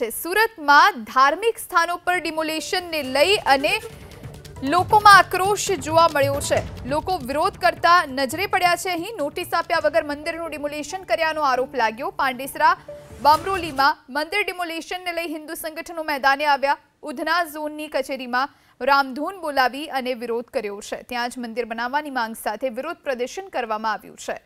છ સુરતમાં ધાર્મિક સ્થળો પર ડિમોલેશનને લઈ અને લોકોમાં आक्रोश જોવા મળ્યો છે લોકો વિરોધ કરતા નજરે પડ્યા છે અહીં નોટિસ આપ્યા વગર મંદિરનું ડિમોલેશન કર્યાનો આરોપ લાગ્યો પાંડેસરા બામરોલીમાં મંદિર ડિમોલેશનને લઈ હિન્દુ સંગઠનો મેદાન에 આવ્યા ઉધના ઝોનની કચેરીમાં રામધૂન બોલાવી અને વિરોધ કર્યો છે ત્યાં જ મંદિર બનાવવાની માંગ સાથે વિરોધ પ્રદર્શન કરવામાં આવ્યું છે